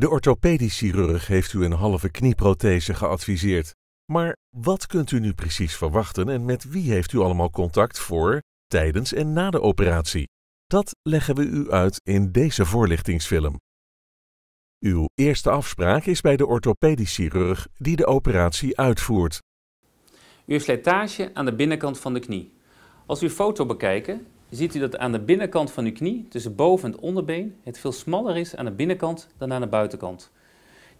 De orthopedisch chirurg heeft u een halve knieprothese geadviseerd. Maar wat kunt u nu precies verwachten en met wie heeft u allemaal contact voor, tijdens en na de operatie? Dat leggen we u uit in deze voorlichtingsfilm. Uw eerste afspraak is bij de orthopedisch chirurg die de operatie uitvoert. U heeft letage aan de binnenkant van de knie. Als u foto bekijken, ziet u dat aan de binnenkant van uw knie, tussen boven en onderbeen, het veel smaller is aan de binnenkant dan aan de buitenkant.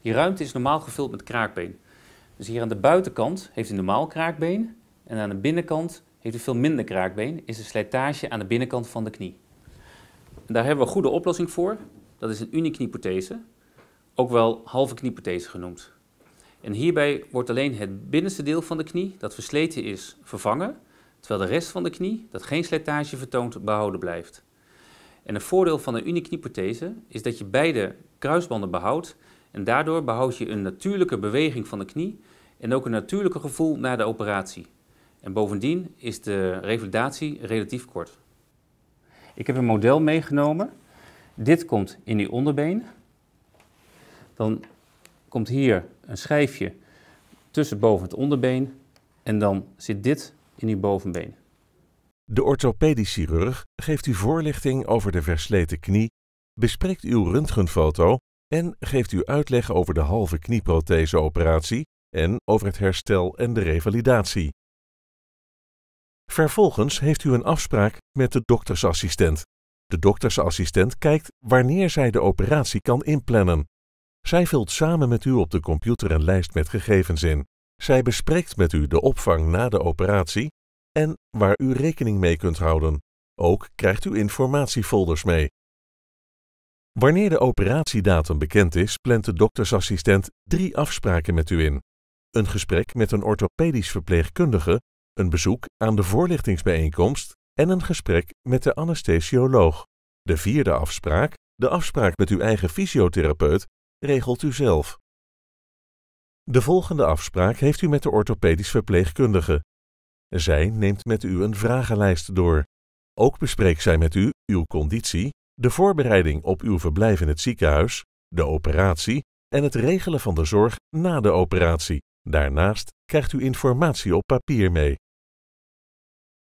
Die ruimte is normaal gevuld met kraakbeen. Dus hier aan de buitenkant heeft u normaal kraakbeen en aan de binnenkant heeft u veel minder kraakbeen, is een slijtage aan de binnenkant van de knie. En daar hebben we een goede oplossing voor. Dat is een uniknieprothese, ook wel halve knieprothese genoemd. En hierbij wordt alleen het binnenste deel van de knie, dat versleten is, vervangen terwijl de rest van de knie, dat geen slijtage vertoont, behouden blijft. En een voordeel van een uniknieprothese is dat je beide kruisbanden behoudt en daardoor behoud je een natuurlijke beweging van de knie en ook een natuurlijke gevoel na de operatie. En bovendien is de revalidatie relatief kort. Ik heb een model meegenomen. Dit komt in die onderbeen. Dan komt hier een schijfje tussen boven het onderbeen. En dan zit dit in uw bovenbeen. De orthopedisch chirurg geeft u voorlichting over de versleten knie, bespreekt uw röntgenfoto en geeft u uitleg over de halve knieprotheseoperatie en over het herstel en de revalidatie. Vervolgens heeft u een afspraak met de doktersassistent. De doktersassistent kijkt wanneer zij de operatie kan inplannen. Zij vult samen met u op de computer een lijst met gegevens in. Zij bespreekt met u de opvang na de operatie en waar u rekening mee kunt houden. Ook krijgt u informatiefolders mee. Wanneer de operatiedatum bekend is, plant de doktersassistent drie afspraken met u in: een gesprek met een orthopedisch verpleegkundige, een bezoek aan de voorlichtingsbijeenkomst en een gesprek met de anesthesioloog. De vierde afspraak, de afspraak met uw eigen fysiotherapeut, regelt u zelf. De volgende afspraak heeft u met de orthopedisch verpleegkundige. Zij neemt met u een vragenlijst door. Ook bespreekt zij met u uw conditie, de voorbereiding op uw verblijf in het ziekenhuis, de operatie en het regelen van de zorg na de operatie. Daarnaast krijgt u informatie op papier mee.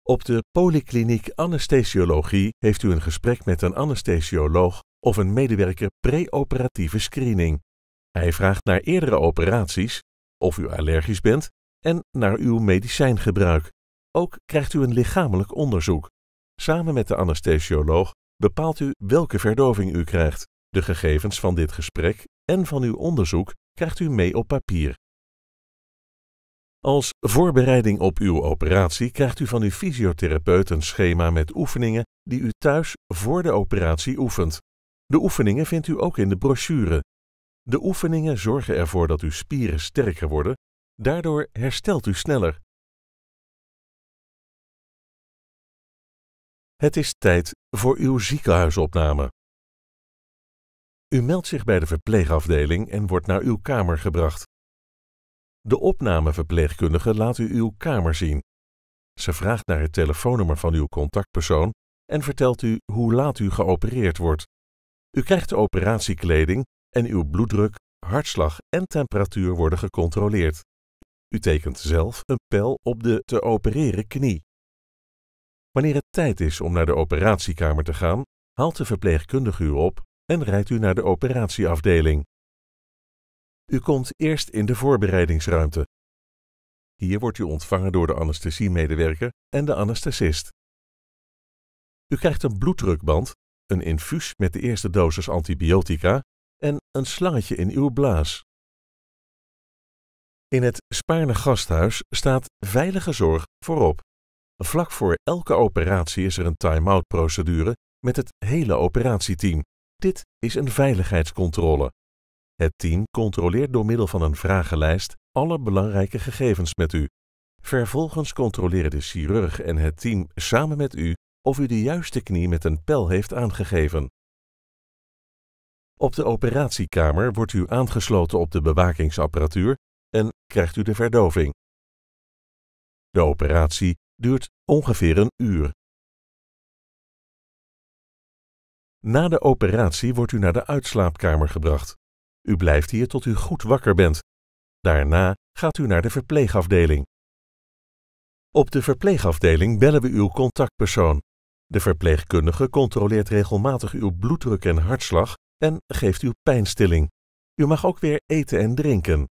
Op de Polykliniek Anesthesiologie heeft u een gesprek met een anesthesioloog of een medewerker pre-operatieve screening. Hij vraagt naar eerdere operaties, of u allergisch bent en naar uw medicijngebruik. Ook krijgt u een lichamelijk onderzoek. Samen met de anesthesioloog bepaalt u welke verdoving u krijgt. De gegevens van dit gesprek en van uw onderzoek krijgt u mee op papier. Als voorbereiding op uw operatie krijgt u van uw fysiotherapeut een schema met oefeningen die u thuis voor de operatie oefent. De oefeningen vindt u ook in de brochure de oefeningen zorgen ervoor dat uw spieren sterker worden, daardoor herstelt u sneller. Het is tijd voor uw ziekenhuisopname. U meldt zich bij de verpleegafdeling en wordt naar uw kamer gebracht. De opnameverpleegkundige laat u uw kamer zien. Ze vraagt naar het telefoonnummer van uw contactpersoon en vertelt u hoe laat u geopereerd wordt. U krijgt de operatiekleding en uw bloeddruk, hartslag en temperatuur worden gecontroleerd. U tekent zelf een pijl op de te opereren knie. Wanneer het tijd is om naar de operatiekamer te gaan, haalt de verpleegkundige u op en rijdt u naar de operatieafdeling. U komt eerst in de voorbereidingsruimte. Hier wordt u ontvangen door de anesthesiemedewerker en de anesthesist. U krijgt een bloeddrukband, een infuus met de eerste dosis antibiotica en een slangetje in uw blaas. In het Spaarne Gasthuis staat veilige zorg voorop. Vlak voor elke operatie is er een time-out procedure met het hele operatieteam. Dit is een veiligheidscontrole. Het team controleert door middel van een vragenlijst alle belangrijke gegevens met u. Vervolgens controleren de chirurg en het team samen met u of u de juiste knie met een pijl heeft aangegeven. Op de operatiekamer wordt u aangesloten op de bewakingsapparatuur en krijgt u de verdoving. De operatie duurt ongeveer een uur. Na de operatie wordt u naar de uitslaapkamer gebracht. U blijft hier tot u goed wakker bent. Daarna gaat u naar de verpleegafdeling. Op de verpleegafdeling bellen we uw contactpersoon. De verpleegkundige controleert regelmatig uw bloeddruk en hartslag en geeft uw pijnstilling. U mag ook weer eten en drinken.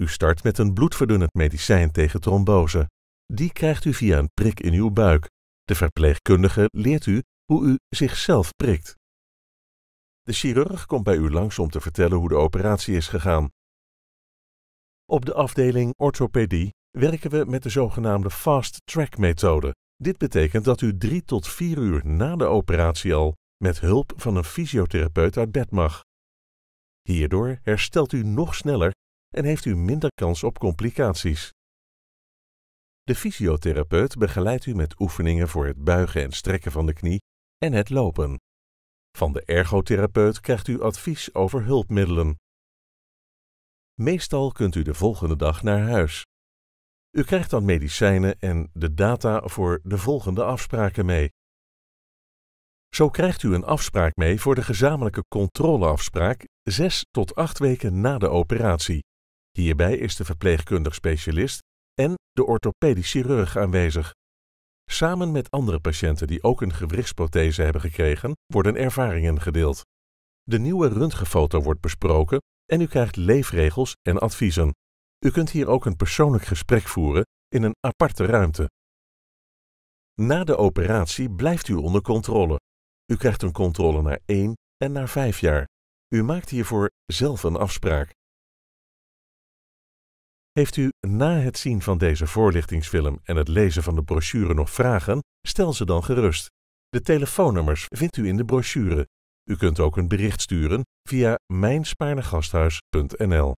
U start met een bloedverdunnend medicijn tegen trombose. Die krijgt u via een prik in uw buik. De verpleegkundige leert u hoe u zichzelf prikt. De chirurg komt bij u langs om te vertellen hoe de operatie is gegaan. Op de afdeling orthopedie werken we met de zogenaamde fast-track methode. Dit betekent dat u drie tot vier uur na de operatie al met hulp van een fysiotherapeut uit bed mag. Hierdoor herstelt u nog sneller en heeft u minder kans op complicaties. De fysiotherapeut begeleidt u met oefeningen voor het buigen en strekken van de knie en het lopen. Van de ergotherapeut krijgt u advies over hulpmiddelen. Meestal kunt u de volgende dag naar huis. U krijgt dan medicijnen en de data voor de volgende afspraken mee. Zo krijgt u een afspraak mee voor de gezamenlijke controleafspraak 6 tot 8 weken na de operatie. Hierbij is de verpleegkundig specialist en de orthopedisch chirurg aanwezig. Samen met andere patiënten die ook een gewrichtsprothese hebben gekregen, worden ervaringen gedeeld. De nieuwe röntgenfoto wordt besproken en u krijgt leefregels en adviezen. U kunt hier ook een persoonlijk gesprek voeren in een aparte ruimte. Na de operatie blijft u onder controle. U krijgt een controle naar 1 en naar 5 jaar. U maakt hiervoor zelf een afspraak. Heeft u na het zien van deze voorlichtingsfilm en het lezen van de brochure nog vragen, stel ze dan gerust. De telefoonnummers vindt u in de brochure. U kunt ook een bericht sturen via mijnspaarnegasthuis.nl.